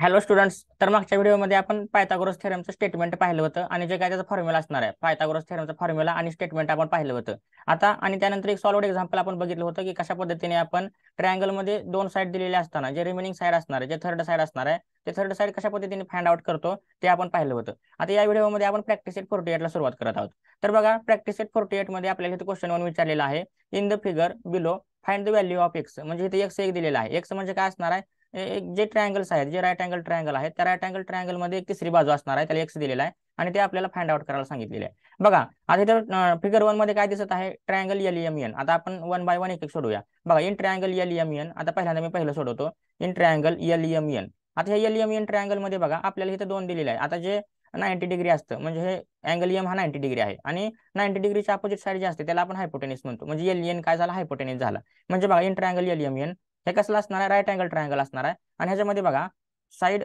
hello students तर मागच्या व्हिडिओमध्ये आपण पायथागोरस थेरमचं स्टेटमेंट पाहिलं होतं आणि जे काय त्याचा फॉर्म्युला असणार आहे पायथागोरस थेरमचं फॉर्म्युला आणि स्टेटमेंट आपण पाहिलं होतं आता आणि त्यानंतर एक सॉलिड एक्झाम्पल आपण बघितलं होतं की कशा पद्धतीने आपण ट्रायंगलमध्ये दोन साईड दिलेले असताना जे रिमेनिंग साईड असणार आहे जे थर्ड साईड असणार आहे ते थर्ड साईड कशा पद्धतीने फाइंड आउट करतो ते आपण पाहिलं होतं आता या व्हिडिओमध्ये आपण प्रॅक्टिस एट फोर्टी एटला सुरुवात करत आहोत तर बघा प्रॅक्टिस एट फोर्टी एटमध्ये आपल्याला इथे क्वेश्चन वन विचारलेला आहे in the figure below find the value of x म्हणजे इथे एक्स एक दिलेला आहे एक्स म्हणजे काय असणार आहे एक जे ट्रायंगल्स आहेत जे राईट अँगल ट्रायंगल आहेत त्या राईट अँगल ट्रायंगलमध्ये एक तिसरी बाजू असणार आहे त्याला एक्स दिलेला आहे आणि ते आपल्याला फाइंड आउट करायला सांगितलेले आहे बघा आता तर फिगर वन मध्ये काय दिसत आहे ट्रायंगल एल एम एन आता आपण वन बाय वन एक एक सोडूया बघा in triangle L M N आता पहिल्यांदा मी पहिलं सोडवतो in triangle L M N आता हे एल एम एन ट्रायंगल मध्ये बघा आपल्याला इथे दोन दिलेले आहे आता जे नाईन्टी डिग्री असतं म्हणजे हे अँगल एम हा नाईन्टी डिग्री आहे आणि नाईन्टी डिग्रीच्या अपोजिट साईड जे असते त्याला आपण हायपोटेनिस म्हणतो म्हणजे एल एन e काय झाला हायपोटेनिस झाला म्हणजे बघा in triangle L M N कसला राइट एंगल आहे राईट अँगल ट्रायंगल असणार आहे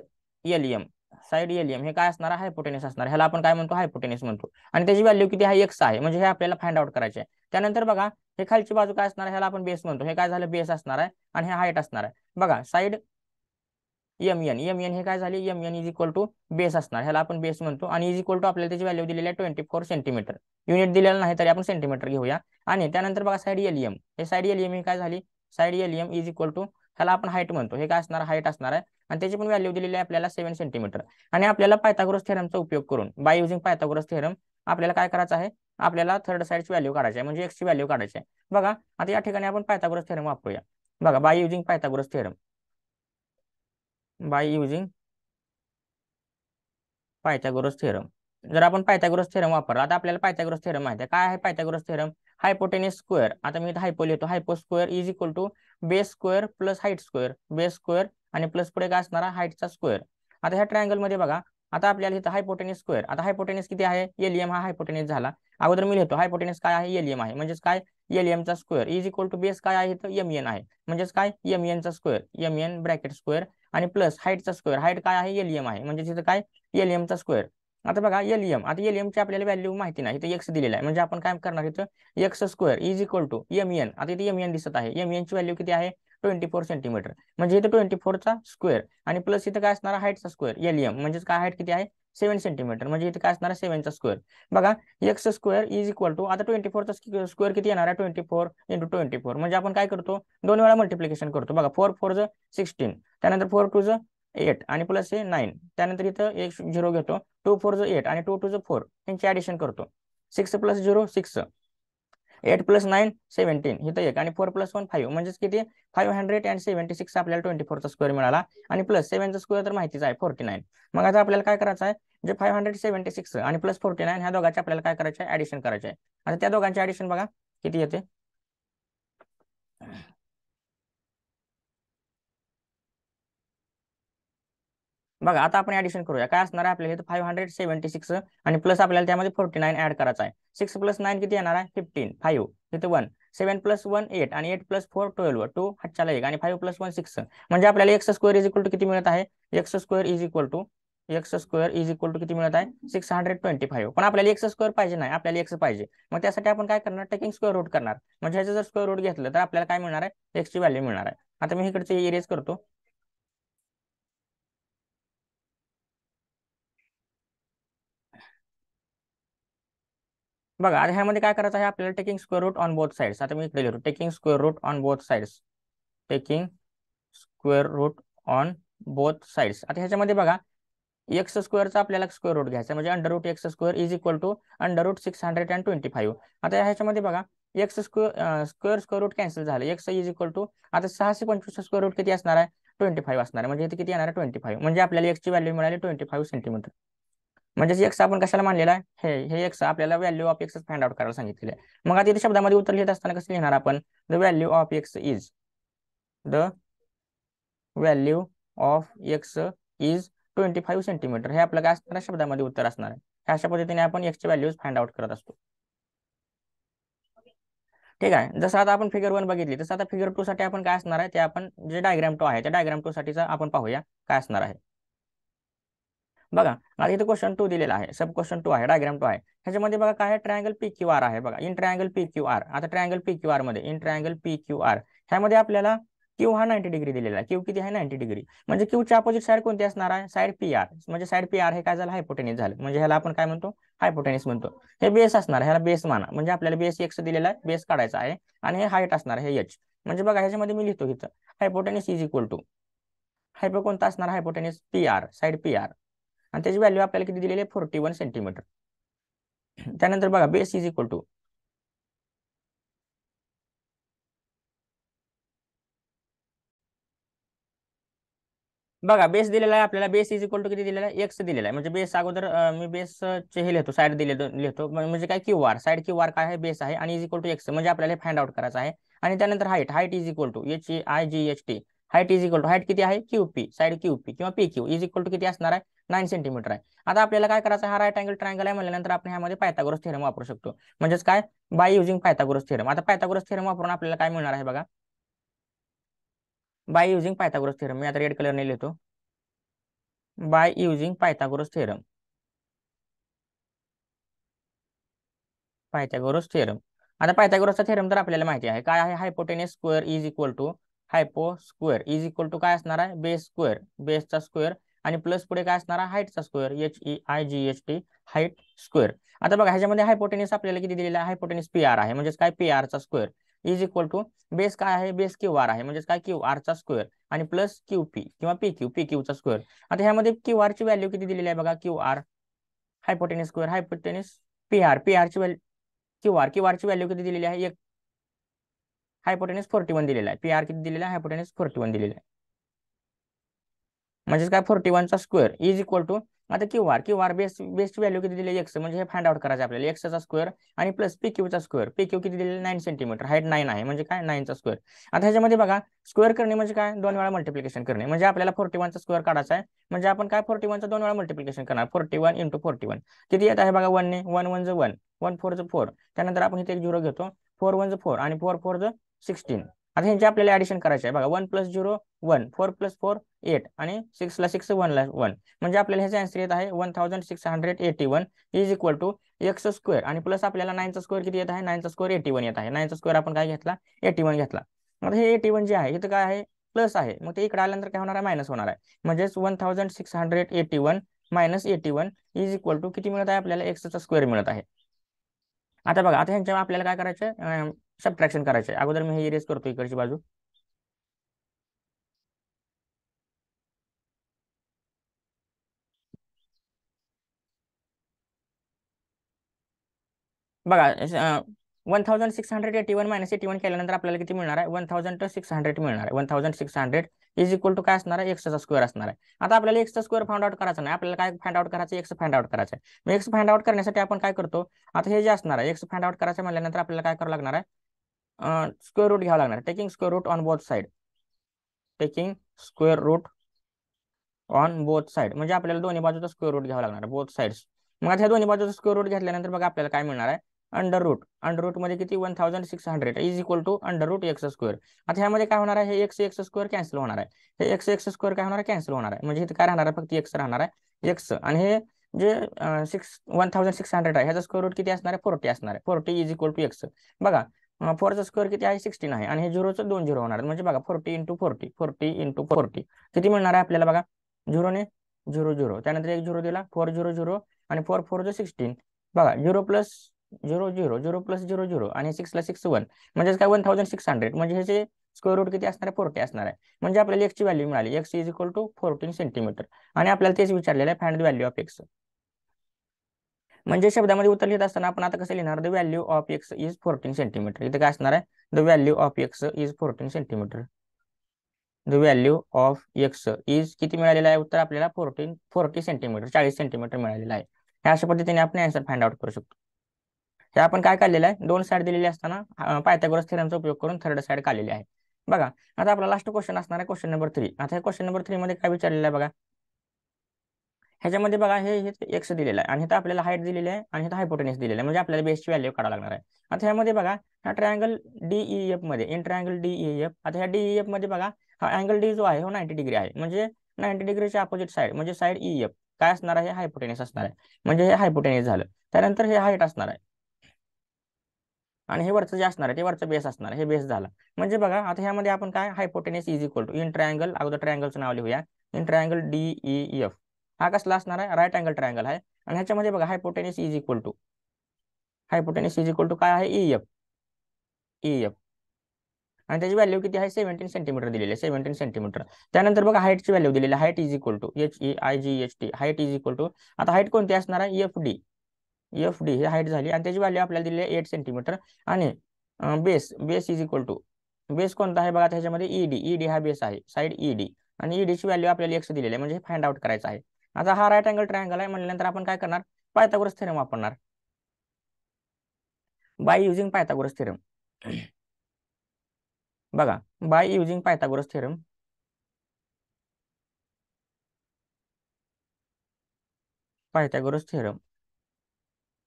एलियम साइड एलियम हे काय असणार आहे हायपोटेनिस एक्स है अपने फाइंड आउट करायचे आहे खाल बाजू का बेस मन तो बेस है हाइट आणि हे एम एन एम एन काम N is equal to base हेला बेस मन तो इज इक्वल टू अपने वैल्यू दिल्ली है ट्वेंटी फोर सेंटीमीटर युनिट दिल्ली नहीं तरी आपण सेंटीमीटर घेन आणि त्यानंतर L M side L M side L M is equal to ह्याला आपण हाईट म्हणतो हे काय असणार हाईट असणार आहे आणि त्याची पण व्हॅल्यू दिलेली आहे आपल्याला सेव्हन सेंटीमीटर आणि आपल्याला पायथागोरस थेरमचा उपयोग करून बाय युझिंग पायथागोरस थेरम आपल्याला काय करायचं आहे आपल्याला थर्ड साईडची व्हॅल्यू काढायची आहे म्हणजे एक्सची व्हॅल्यू काढायची आहे बघा आता या ठिकाणी आपण पायथागोरस थेरम वापरूया बघा by using Pythagoras theorem by using Pythagoras theorem जर आपण पायथागोरस थेरम वापरला तर आपल्याला पायथागोरस थेरम माहिती आहे काय आहे पायथागोरस थेरम हायपोटेनिस स्क्वेअर आता मी इथं हायपो लिहितो hypo square is equal to base square plus height square base square आणि प्लस पुढे काय असणारा हाईटचा स्क्वेअर आता ह्या मध्ये बघा आता आपल्याला इथं हायपोटेनिस स्क्वेअर आता हायपोटेनिस किती आहे एलियम हा हायपोटेनिस झाला अगोदर मी लिहितो हायपोटेनिस काय आहे एलियम आहे म्हणजेच काय एलियमचा square is equal to base काय आहे इथं एमएन आहे म्हणजेच काय एमएनचा स्क्वेअर एमएन ब्रॅकेट स्क्वेअर आणि प्लस हाईटचा स्क्वेअर हाईट काय आहे एलियम आहे म्हणजेच इथं काय एलियमचा स्क्वेअर आता बघा एलियम आता एलियमची आपल्याला व्हॅल्यू माहिती नाही इथे एक्स दिलेला आहे म्हणजे आपण काय करणार इथं x square is equal to M N आता इथे एमएन दिसत आहे एम ची व्हॅल्यू किती आहे ट्वेंटी फोर सेंटीमीटर म्हणजे इथं ट्वेंटी फोरचा स्क्वेअर आणि प्लस इथं काय असणार हाईटचा स्क्वेअर एलियम म्हणजेच काय हाईट किती आहे सेव्हन सेंटीमीटर म्हणजे इथे काय असणार सेव्हनचा स्क्वेअर बघा x square is equal to आता ट्वेंटी फोरचा स्क्वेअर किती येणार आहे twenty four into twenty four म्हणजे आपण काय करतो दोन वेळा मल्टिप्लिकेशन करतो बघा फोर फोर ज सिक्स्टीन त्यानंतर फोर टू ज एट आणि प्लस हे नाईन त्यानंतर इथं एक झिरो घेतो टू फोर जो एट आणि टू टू जो फोर यांची ऍडिशन करतो six plus zero six eight plus nine seventeen इथं एक आणि फोर प्लस वन फाईव्ह म्हणजेच किती five hundred and seventy six आपल्याला ट्वेंटी फोरचा स्क्वेअर मिळाला आणि प्लस सेव्हनचा स्क्वेअर तर माहितीच आहे फोर्टी नाईन मग आता आपल्याला काय करायचं आहे जे फाईव्ह हंड्रेड सेव्हन्टी सिक्स आणि प्लस फोर्टी नाईन ह्या दोघांचे आपल्याला काय करायचं आहे ऍडिशन करायचे आहे आता त्या दोघांचे ऍडिशन बघा किती येते बघा आता आपण ऍडिशन करूया काय असणार आहे आपल्याला इथं फाईव्ह हंड्रेड सेव्हन्टी सिक्स आणि प्लस आपल्याला त्यामध्ये फोर्टी नाईन ऍड करायचा आहे सिक्स प्लस नाईन किती येणार आहे फिफ्टीन फाईव्ह तिथे one seven plus one eight आणि eight plus four twelve two हच्चाला एक आणि फाईव्ह प्लस वन सिक्स म्हणजे आपल्याला x square is equal to किती मिळत आहे x square is equal to x square is equal to किती मिळत आहे सिक्स हंड्रेड ट्वेंटी फाईव्ह पण आपल्याला एक्स स्क्वेअर पाहिजे नाही आपल्याला एक्स पाहिजे मग त्यासाठी आपण काय करणार टेकिंग स्क्वेअर रूट करणार म्हणजे ह्याचं जर स्क्वेअर रूट घेतलं तर आपल्याला काय मिळणार आहे एक्सची व्हॅल्यू मिळणार आहे आता मी इकडचे एरियाज करतो बघा आता ह्यामध्ये काय करायचं आहे आपल्याला taking square root on both sides आता मी इकडे taking square root on both sides taking square root on both sides आता ह्याच्यामध्ये बघा एक्स स्क्वेअरचा आपल्याला स्क्वेअर रूट घ्यायचा म्हणजे under root x square is equal to under root six hundred and twenty five आता ह्याच्यामध्ये बघा x square square square root cancel झालं एक्स इज इक्वल टू आता सहाशे पंचवीस स्क्वेअर रूट किती असणार आहे ट्वेंटी फाईव्ह असणार म्हणजे इथे किती येणार आहे ट्वेंटी फाईव्ह म्हणजे आपल्याला एक्सची व्हॅल्यू मिळाली ट्वेंटी फाईव्ह सेंटीमीटर म्हणजे एक्स आपण कशाला मानलेला आहे हे एक्स आपल्याला value of x find out करायला सांगितलेलं आहे मग आता इथे शब्दामध्ये उत्तर लिहित असताना कसं लिहिणार आपण the value of x is the value of x is twenty five centimetre हे आपलं काय असणार शब्दामध्ये उत्तर असणार आहे अशा पद्धतीने आपण एक्सचे व्हॅल्यूज फाइंड आउट करत असतो ठीक आहे जसं आता आपण फिगर वन बघितली तसं आता फिगर टू साठी आपण काय असणार आहे ते आपण जे डायग्राम टू आहे त्या डायग्राम टू साठीचा आपण पाहूया काय असणार आहे बघा आता इथे क्वेश्चन टू दिलेला आहे सब क्वेश्चन टू आहे डायग्राम टू आहे ह्याच्यामध्ये बघा काय ट्रायंगल पी क्यू आर आहे बघा in triangle P Q R आता ट्रायंगल पी क्यू आर मध्ये in triangle P Q R ह्यामध्ये आपल्याला क्यू हा नाईन्टी डिग्री दिलेला आहे क्यू किती आहे नाईन्टी डिग्री म्हणजे क्यू च्या अपोजिट साईड कोणती असणार आहे साईड पी आर म्हणजे साईड पी आर हे काय झालं हायपोटेनिस झालं म्हणजे ह्याला आपण काय म्हणतो हायपोटेनिस म्हणतो हे बेस असणार ह्याला बेस माना म्हणजे आपल्याला बेस एक्स दिलेला आहे बेस काढायचा आहे आणि हे हाईट असणार हे एच म्हणजे बघा ह्याच्यामध्ये मी लिहितो इथं hypotenuse is equal to hypo कोणता असणार hypotenuse P R side P R आणि त्याची व्हॅल्यू आपल्याला किती दिलेली आहे फोर्टी वन सेंटीमीटर त्यानंतर बघा बेस इज इक्वल टू बघा बेस दिलेला आहे आपल्याला बेस इज इक्वल टू किती दिलेला आहे एक्स दिलेला आहे म्हणजे बेस अगोदर मी बेस चे हे लिहितो साईड दिले लिहितो म्हणजे काय Q R side Q R काय आहे बेस आहे आणि इज इक्वल टू एक्स म्हणजे आपल्याला फाइंड आउट करायचं आहे आणि त्यानंतर height height is equal to H I G H T height is equal to height किती आहे Q P side Q P किंवा P Q is equal to किती असणार आहे नाईन सेंटीमीटर आहे आता आपल्याला काय करायचं हा राईट अँगल ट्रायंगल आहे म्हटल्यानंतर आपण ह्यामध्ये पायथागोरस थेरम वापरू शकतो म्हणजेच काय बाय युजिंग पायथागोरस थेरम आता पायथागोरस थेरम वापरून आपल्याला काय मिळणार आहे बघा बाय युझिंग पायथागोरस थेरम मी आता रेड कलरने लिहितो by using Pythagoras theorem Pythagoras theorem आता पायथागोरसचा थेरम तर आपल्याला माहिती आहे काय आहे hypotenuse square is equal to hypo square is equal to काय असणार आहे बेस स्क्वेअर बेसचा स्क्वेअर आणि प्लस पुढे काय असणार हाईटचा square H E I G H T height square आता बघा ह्याच्यामध्ये हायपोटेनिस आपल्याला किती दिलेला आहे हायपोटेनिस पी आर आहे म्हणजेच काय पी चा square is equal to base काय आहे बेस क्यू आर आहे म्हणजेच काय क्यू चा स्क्वेअर आणि प्लस क्यू पी किंवा पी क्यू पी क्यूचा स्क्वेअर आता ह्यामध्ये क्यू ची व्हॅल्यू किती दिलेली आहे बघा Q R hypotenuse square hypotenuse P R P आरची व्हॅल्यू क्यू आर क्यू आरची व्हॅल्यू किती दिलेली आहे एक हायपोटेनिस फोर्टी वन दिलेला आहे पी आर किती दिलेला आहे हायपोटेनिस फोर्टी वन दिलेला आहे म्हणजेच काय फोर्टी वनचा स्क्वेअर इज इक्वल टू आता Q R Q R best best value किती दिलेली एक्स म्हणजे हे फाइंड आउट करायचं आपल्याला एक्सचा स्क्वेअर आणि प्लस पी क्यूचा स्क्वेअर पी क्यू किती दिलेली नाईन सेंटीमीटर हाईट नाईन आहे म्हणजे काय नाईनचा स्क्वेअर आता ह्याच्यामध्ये बघा स्क्वेअर करणे म्हणजे काय दोन वेळा मल्टिप्लिकेशन करणे म्हणजे आपल्याला फोर्टी वनचा स्क्वेअर काढायचा आहे म्हणजे आपण काय फोर्टी वनचा दोन वेळा मल्टिप्लिकेशन करणार forty one into forty one किती येत आहे बघा ने वन वन ज वन वन फोर ज फोर त्यानंतर आपण इथे एक झिरो घेतो फोर वन ज फोर आणि फोर फोर ज सिक्स्टीन आता ह्यांचे आपल्याला ऍडिशन करायचे आहे बघा one plus zero one four plus four eight आणि सिक्स सिक्सला सिक्स वन ला वन म्हणजे आपल्याला ह्याचा आन्सर येत आहे one thousand six hundred eighty one is equal to x square आणि प्लस आपल्याला नाईनचा स्क्वेअर किती येत आहे नाईनचा स्क्वेअर एटी वन येत आहे नाईनचा स्क्वेअर आपण काय घेतला एटी वन घेतला आता हे एटी वन जे आहे इथं काय आहे प्लस आहे मग ते इकडे आल्यानंतर काय होणार आहे मायनस होणार आहे म्हणजेच one thousand six hundred eighty one minus eighty one is equal to किती मिळत आहे आपल्याला एक्सचा स्क्वेअर मिळत आहे आता बघा आता ह्यांच्या आपल्याला काय करायचं सबट्रॅक्शन करायचं आहे अगोदर मी हे इरेज करतो इकडची बाजू बघा one thousand six hundred eighty one minus eighty one केल्यानंतर आपल्याला किती मिळणार आहे one thousand two six hundred मिळणार आहे one thousand six hundred is equal to काय असणार आहे एक्सचा स्क्वेअर असणार आहे आता आपल्याला एक्सचा स्क्वेअर फाइंड आउट करायचा नाही आपल्याला काय फाइंड आउट करायचं एक्स फाइंड आउट करायचं आहे मग एक्स फाइंड आउट करण्यासाठी आपण काय करतो आता हे जे असणार आहे एक्स फाइंड आउट करायचं म्हणल्यानंतर आपल्याला काय करावं लागणार आहे स्क्वेअर रूट घ्यावा लागणार taking square root on both side taking square root on both side म्हणजे आपल्याला दोन्ही बाजूचा स्क्वेअर रूट घ्यावा लागणार बोथ साईड्स मग आता ह्या दोन्ही बाजूचा स्क्वेअर रूट घेतल्यानंतर बघा आपल्याला काय मिलना है अंडर रूट अंडर रूट मध्ये किती one thousand six hundred is equal to under root x square आता ह्यामध्ये काय होणार रहा है एक्स एक्स स्क्वेअर कॅन्सल होणार रहा है एक्स एक्स स्क्वेअर काय होणार आहे कॅन्सल होणार आहे म्हणजे इथे काय राहणार है फिर एक्स राहणार है एक्स आणि हे जे six one thousand six hundred है ह्याचा स्क्वेअर रूट किती असणार फोर्टी असणार forty is equal to x बगा फोरचा स्क्वेअर किती आहे सिक्स्टीन आहे आणि हे झिरोचं दोन झिरो होणार म्हणजे बघा forty into forty forty into forty किती मिळणार आहे आपल्याला बघा झिरोने झिरो झिरो त्यानंतर एक झिरो दिला फोर झिरो झिरो आणि फोर फोर सिक्स्टीन बघा zero plus zero zero zero plus zero zero आणि सिक्सला सिक्स वन म्हणजेच काय वन थाउजंड सिक्स हंड्रेड म्हणजे ह्याचे स्क्वेअर रूट किती असणार आहे फोर्टी असणार आहे म्हणजे आपल्याला एक्सची व्हॅल्यू मिळाली x is equal to fourteen centimetre आणि आपल्याला तेच विचारलेलं आहे फाइंड व्हॅल्यू ऑफ एक्स म्हणजे शब्दामध्ये उत्तर लिहित असताना आपण आता कसं लिहिणार the value of x is fourteen centimetre इथे काय असणार आहे the value of x is fourteen centimetre the value of x is किती मिळालेला आहे उत्तर आपल्याला फोर्टीन फोर्टी सेंटीमीटर चाळीस सेंटीमीटर मिळालेला आहे ह्या अशा पद्धतीने आपण अँसर फाइंड आउट करू शकतो हे आपण काय काढलेलं आहे दोन साईड दिलेली असताना पायथागोरस थेरमचा उपयोग करून थर्ड साईड काढलेली आहे बघा आता आपला लास्ट क्वेश्चन असणार आहे क्वेश्चन नंबर थ्री आता क्वेश्चन नंबर थ्री मध्ये काय विचारलेलं आहे बघा ह्याच्यामध्ये बघा हे एक्स दिलेलं आहे आणि आपल्याला हाईट दिलेली आहे आणि हायपोटेनिस दिलेलं आहे म्हणजे आपल्याला बेसची व्हॅल्यू काढावं लागणार आहे आता ह्यामध्ये बघा हा ट्रायंगल डीई एफ मध्ये इन ट्रायंगल डीई एफ आता ह्या डीई एफ e मध्ये बघा हा अँगल डी जो आहे हो नाईन्टी डिग्री आहे म्हणजे नाईन्टी डिग्रीच्या अपोजिट साईड म्हणजे साईड ई एफ काय असणार आहे हायपोटेनिस असणार आहे म्हणजे हे हायपोटेनिस झालं त्यानंतर हे हाईट असणार आहे आणि हे वरचं जे असणार आहे ते वरचं बेस असणार हे बेस झालं म्हणजे बघा आता ह्यामध्ये आपण काय hypotenuse is equal to in triangle अगोदर ट्रँगलचं नाव लिहूया इन ट्रायंगल डीई एफ हा कसला असणार आहे राईट अँगल ट्रायंगल आहे आणि ह्याच्यामध्ये बघा hypotenuse is equal to hypotenuse is equal to काय आहे ई एफ ई एफ आणि त्याची व्हॅल्यू किती आहे सेव्हन्टीन सेंटीमीटर दिलेली आहे सेव्हन्टीन सेंटीमीटर त्यानंतर बघा हाईटची व्हॅल्यू दिलेली height is equal to H E I G H T height is equal to आता हाईट कोणती असणार आहे एफ डी एफ डी ही हाईट झाली आणि त्याची व्हॅल्यू आपल्याला दिलेली आहे एट सेंटीमीटर आणि base base is equal to base कोणता आहे बघा त्याच्यामध्ये ईडी e ईडी e हा बेस आहे साईड ईडी e आणि ईडीची व्हॅल्यू आपल्याला एक्स दिलेली आहे म्हणजे फाइंड आउट करायचं आहे आता हा राईट अँगल ट्रायंगल आहे म्हटल्यानंतर आपण काय करणार पायथागोरस थेरम वापरणार बाय युझिंग पायथागोरस थेरम बघा by using Pythagoras theorem Pythagoras theorem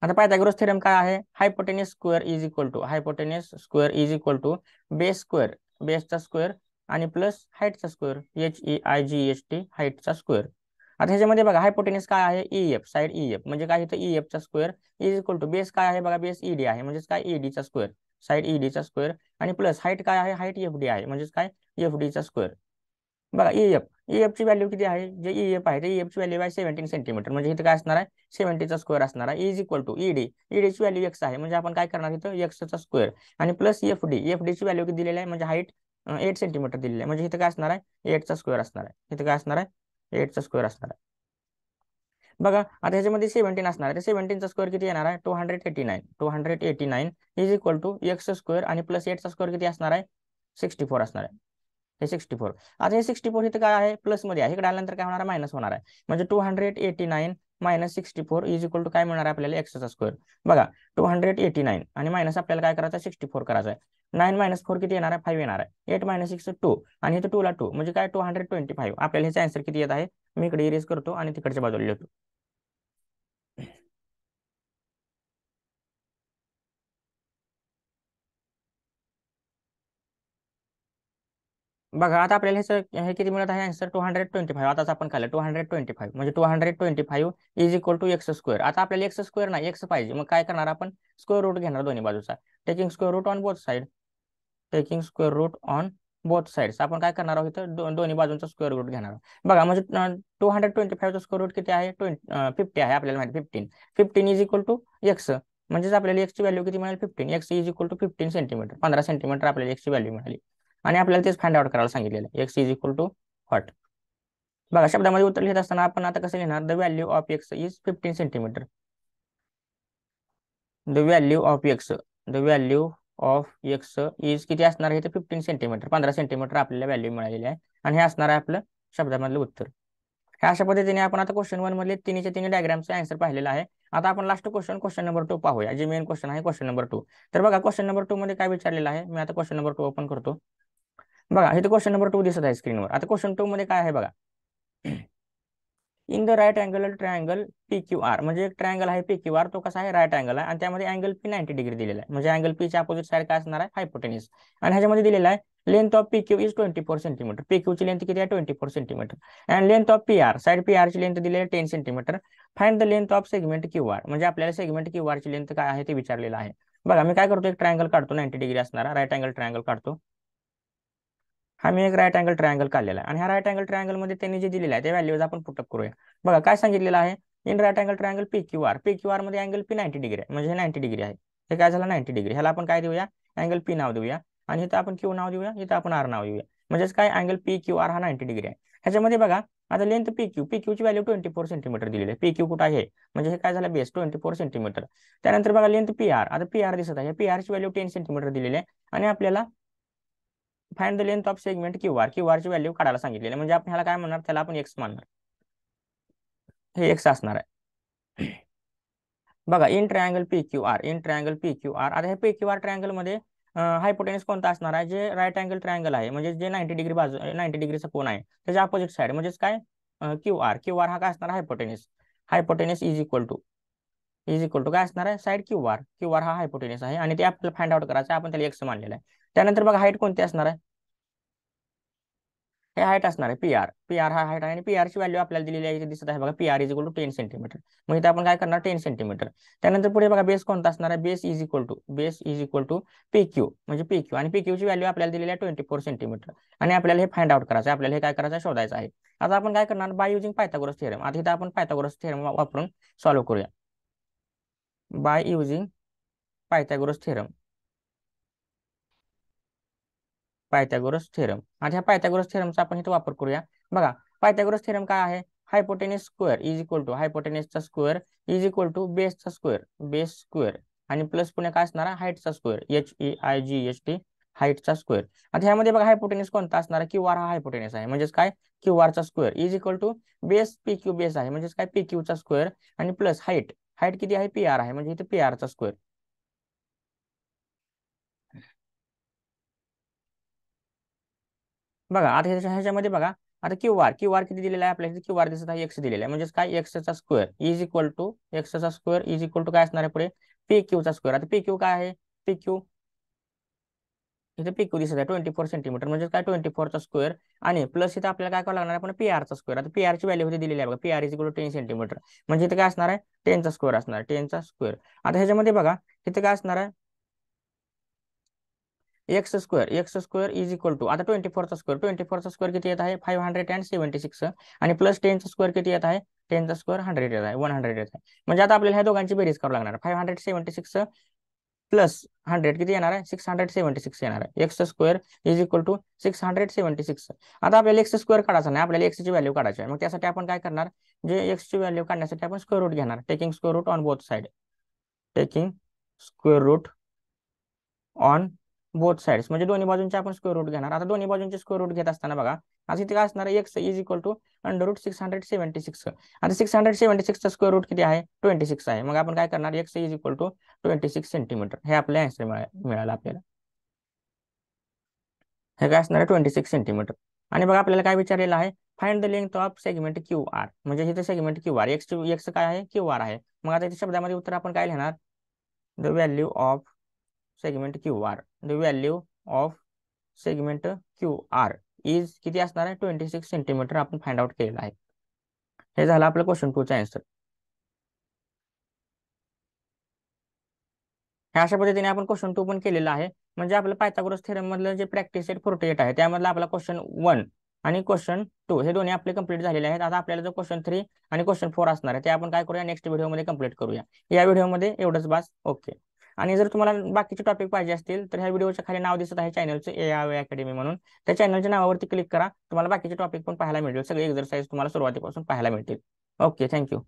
आता पायथागोरस थेरम काय आहे hypotenuse square is equal to hypotenuse square is equal to base square बेसचा स्क्वेअर आणि प्लस हाईटचा square H E I G H T हाईटचा square आता ह्याच्यामध्ये बघा हायपोटेनिस काय आहे E F side E F म्हणजे काय इथं ई e चा square is equal to base काय आहे बघा बेस ईडी e आहे म्हणजेच काय e चा स्क्वेअर साईड ईडी चा स्क्वेअर आणि प्लस हाईट काय आहे हाईट एफ डी आहे म्हणजेच काय एफ डी चा स्क्वेअर बघा ई एफ ई एफ ची व्हॅल्यू किती आहे जे ई एफ आहे ते ई एफ ची व्हॅल्यू आहे सेव्हन्टीन सेंटीमीटर म्हणजे इथं काय असणार आहे चा स्क्वेअर असणार आहे is equal to E D E D ची व्हॅल्यू एक्स आहे म्हणजे आपण काय करणार इथं एक्सचा स्क्वेअर आणि plus F D F D ची व्हॅल्यू किती दिलेली आहे म्हणजे हाईट एट सेंटीमीटर दिलेली आहे म्हणजे इथं काय असणार आहे चा स्क्वेअर असणार आहे इथं काय असणार आहे एटचा स्क्वेअर असणार आहे बघा आता ह्याच्यामध्ये सेव्हन्टीन असणार आहे सेव्हन्टीनचा स्क्वेअर किती येणार आहे two hundred eighty nine two hundred eighty nine is equal to x square आणि प्लस एटचा स्क्वेअर किती असणार आहे सिक्स्टी फोर असणार आहे हे सिक्स्टी फोर आता हे सिक्स्टी फोर इथं काय आहे प्लस मध्ये आहे इकडे आल्यानंतर काय होणार आहे मायनस होणार आहे म्हणजे two hundred eighty nine minus sixty four is equal to काय मिळणार आहे आपल्याला एक्सचा स्क्वेअर बघा टू हंड्रेड एटी नाईन आणि मायनस आपल्याला काय करायचं आहे सिक्स्टी फोर करायचं आहे नाईन मायनस फोर किती येणार आहे फाईव्ह येणार आहे एट मायनस सिक्स टू आणि इथं टूला टू म्हणजे काय टू हंड्रेड ट्वेंटी फाईव्ह आपल्याला ह्याचा आन्सर किती येत आहे मी इकडे इरेज करतो आणि तिकडच्या बाजूला लिहतो बघा आता आपल्याला हे हे किती मिळत आहे answer two hundred twenty five आता आपण खाल्लं टू हंड्रेड ट्वेंटी फाईव्ह म्हणजे two hundred twenty five is equal to x square आता आपल्याला एक्स स्क्वेअर नाही एक्स पाहिजे मग काय करणार आपण स्क्वेअर रूट घेणार दोन्ही बाजूचा taking square root on both side taking square root on both sides आपण काय करणार आहोत इथं दोन्ही बाजूंचा स्क्वेअर रूट घेणार बघा म्हणजे टू हंड्रेड ट्वेंटी फाईव्हचा स्क्वेअर रूट किती आहे फिफ्टी आहे आपल्याला माहिती fifteen fifteen is equal to x म्हणजेच आपल्याला एक्सची व्हॅल्यू किती मिळाली fifteen x is equal to fifteen centimetre पंधरा सेंटीमीटर आपल्याला एक्सची व्हॅल्यू मिळाली आणि आपल्याला तेच फाइंड आउट करायला सांगितलेलं x is equal to what बघा शब्दामध्ये उत्तर लिहित असताना आपण आता कसं लिहिणार the value of x is fifteen centimetre the value of x the value of x is किती असणार आहे तर फिफ्टीन सेंटीमीटर पंधरा सेंटीमीटर आपल्याला व्हॅल्यू मिळालेली आहे आणि हे असणार आहे आपलं शब्दामधलं उत्तर ह्या अशा पद्धतीने आपण आता क्वेश्चन वन मधले तिन्हीच्या तिन्ही डायग्रामचं आन्सर पाहिलेला आहे आता आपण last question question number two पाहूया जे मेन क्वेश्चन आहे क्वेश्चन नंबर टू तर बघा क्वेश्चन नंबर टू मध्ये काय विचारलेलं आहे मी आता क्वेश्चन नंबर टू ओपन करतो बघा हे क्वेश्चन नंबर टू दिसत आहे स्क्रीनवर आता क्वेश्चन टू मध्ये काय आहे बघा in the right angle triangle P Q R म्हणजे एक ट्रायंगल आहे पी क्यू आर तो कसा आहे राईट अँगल आहे आणि त्यामध्ये अँगल पी नाईन्टी डिग्री दिलेला आहे म्हणजे अँगल पीच्या अपोजिट साईड काय असणार आहे हायपोटेनिस आणि ह्याच्यामध्ये दिलेला आहे length of P Q is twenty four centimetre P ची लेंथ किती आहे twenty four centimetre and length of P R side P ची लेंथ दिलेली आहे ten centimetre find the length of segment Q R म्हणजे आपल्याला सेगमेंट क्यू ची length काय आहे ते विचारलेलं आहे बघा मी काय करतो एक ट्रायंगल काढतो नाईन्टी डिग्री असणारा राईट अँगल ट्रायंगल काढतो हा मी एक राईट अँगल ट्रायंगल काढलेला आहे आणि ह्या राईट अँगल ट्रायंगल मध्ये त्यांनी जे दिलेलं आहे त्या व्हॅल्यूज आपण पुटअप करूया बघा काय सांगितलेलं आहे in right angle triangle P Q R P Q R मध्ये अँगल पी नाईन्टी डिग्री आहे म्हणजे नाईन्टी डिग्री आहे हे काय झालं नाईन्टी डिग्री ह्याला आपण काय देऊया अँगल पी नाव देऊया आणि इथं आपण क्यू नाव देऊया इथं आपण आर नाव देऊया म्हणजेच काय अँगल पी क्यू आर हा नाईन्टी डिग्री आहे ह्याच्यामध्ये बघा आता लेंथ पी क्यू पी क्यूची व्हॅल्यू ट्वेंटी फोर सेंटीमीटर दिलेली आहे पी क्यू कुठं आहे म्हणजे हे काय झालं बेस ट्वेंटी फोर सेंटीमीटर त्यानंतर बघा लेंथ पी आर आता पी आर दिसत आहे पी आरची व्हॅल्यू टेन सेंटीमीटर दिलेली आहे आणि आपल्याला find the length of segment Q R Q ची व्हॅल्यू काढायला सांगितले म्हणजे आपण ह्याला काय म्हणणार त्याला आपण एक्स मानणार हे एक्स असणार आहे बघा in triangle P Q R in triangle P Q R आता हे पी क्यू आर मध्ये हायपोटेन्स कोणता असणार आहे जे राईट अँगल ट्रायंगल आहे म्हणजे जे नाईन्टी डिग्री बाजू नाईन्टी डिग्रीचा कोण आहे त्याच्या अपोजिट साईड म्हणजेच काय क्यू आर क्यू आर हा काय असणार hypotenuse hypotenuse is equal to is equal to काय असणार आहे side Q R Q R हा हायपोटेनियस आहे आणि ते आपल्याला फाइंड आउट करायचं आपण त्याला एक्स मानलेला आहे त्यानंतर बघा हाईट कोणती असणार आहे हे हाईट असणार आहे पी आर पी आर हा हाईट आहे आणि पी आरची व्हॅल्यू आपल्याला दिलेली आहे दिसत आहे बघा P R is equal to ten centimetre मग इथे आपण काय करणार टेन सेंटीमीटर त्यानंतर पुढे बघा बेस कोणता असणार आहे base is equal to base is equal to P म्हणजे पी आणि पी क्यूची व्हॅल्यू आपल्याला दिलेली आहे ट्वेंटी फोर सेंटीमीटर आणि आपल्याला हे फाइंड आउट करायचं आहे आपल्याला हे काय करायचं शोधायचं आहे आता आपण काय करणार बाय युजिंग पायथागोरस थेरम आता इथे आपण पायथागोरस थेरम वापरून सॉल्व्ह करूया by using Pythagoras theorem Pythagoras theorem आणि ह्या पायथागोरस थेरमचा आपण इथे वापर करूया बघा पायथागोरस थेरम काय आहे hypotenuse square is equal to हायपोटेनिसचा स्क्वेअर इज इक्वल टू बेसचा स्क्वेअर बेस स्क्वेअर आणि प्लस पुणे काय असणार हाईटचा square H E I G H T हाईटचा स्क्वेअर आता ह्यामध्ये बघा हायपोटेनिस कोणता असणार क्यू आर हा हायपोटेनिस आहे म्हणजेच काय क्यू आरचा square is equal to base P Q base आहे म्हणजेच काय पी क्यूचा स्क्वेअर आणि प्लस हाईट हाईट किती आहे पी आर आहे म्हणजे इथे पी चा स्क्वेअर बघा आता ह्याच्यामध्ये बघा आता क्यू आर क्यू आर किती दिलेला आहे आपल्याला क्यू आर दिसत आहे एक्स दिलेला आहे म्हणजे काय चा स्क्वेअर इज इक्वल टू चा स्क्वेअर इज इक्वल टू काय असणार आहे पुढे पी चा स्क्वेअर आता पी क्यू काय आहे पी क्यू इथे पिकू दिसत आहे ट्वेंटी फोर सेंटीमीटर म्हणजे काय ट्वेंटी फोरचा स्क्वेअर आणि प्लस इथे आपल्याला काय करावं लागणार आपण पी आर स्क्वेअर आता पी आरची व्हॅल्यू होती दिलेली आहे बघा पी आर टेन सेंटीमीटर म्हणजे इथे काय असणार आहे टेनचा स्क्वेअर असणार टेनचा स्क्वेअर आता ह्याच्यामध्ये बघा इथे काय असणार आहे x square X square is equal to आता ट्वेंटी फोरचा स्क्वेअर ट्वेंटी फोरचा स्क्वेअर किती येत आहे five hundred and seventy six आणि प्लस टेनचा स्क्वेअर किती येत आहे टेनचा स्क्वेअर हंड्रेड येत आहे वन हंड्रेड येत आहे म्हणजे आता आपल्याला ह्या दोघांची बेरीज करावं लागणार five hundred seventy six plus hundred किती येणार आहे सिक्स हंड्रेड सेव्हन्टी सिक्स येणार आहे x square is equal to six hundred seventy six आता आपल्याला एक्स स्क्वेअर काढायचा नाही आपल्याला एक्सची व्हॅल्यू काढायची आहे मग त्यासाठी आपण काय करणार जे एक्सची व्हॅल्यू काढण्यासाठी आपण स्क्वेअर रूट घेणार taking square root on both side taking square root on both sides म्हणजे दोन्ही बाजूंचे आपण स्क्वेअर रूट घेणार आता दोन्ही बाजूंचे स्क्वेअर रूट घेत असताना बघा आज इथे काय असणार X is equal to under root six hundred seventy six आता सिक्स हंड्रेड सेव्हन्टी सिक्सचा स्क्वेअर रूट किती आहे ट्वेंटी सिक्स आहे मग आपण काय करणार X is equal to twenty six centimetre हे आपले आन्सर मिळालं आपल्याला हे काय असणार आहे ट्वेंटी सिक्स सेंटीमीटर आणि बघा आपल्याला काय विचारलेलं आहे find the length of segment Q R म्हणजे इथे segment Q R X X काय आहे क्यू आर आहे मग आता शब्दामध्ये उत्तर आपण काय लिहिणार the value of segment Q R the value of segment Q R is किती असणार आहे ट्वेंटी सिक्स सेंटीमीटर आपण फाइंड आउट केलेलं आहे हे झालं आपलं क्वेश्चन टू टूचा आन्सर ह्या अशा पद्धतीने आपण क्वेश्चन टू पण केलेला आहे म्हणजे आपलं पायथागोरस थेरम मधलं जे प्रॅक्टिस एट फोर्टी एट आहे त्यामधलं आपला क्वेश्चन वन आणि क्वेश्चन टू हे दोन्ही आपले कंप्लीट झालेले आहेत आता आपल्याला जो क्वेश्चन थ्री आणि क्वेश्चन फोर असणार आहे ते आपण काय करूया नेक्स्ट व्हिडिओमध्ये कंप्लीट करूया या व्हिडिओमध्ये एवढंच बस ओके आणि जर तुम्हाला बाकीचे टॉपिक पाहिजे असतील तर ह्या व्हिडिओच्या खाली नाव दिसत आहे चॅनलचं ए आय अकॅडमी म्हणून त्या चॅनलच्या नावावरती क्लिक करा तुम्हाला बाकीचे टॉपिक पण पाहायला मिळतील सगळे एक्झरसाइज तुम्हाला सुरुवातीपासून पाहायला मिळतील ओके थँक्यू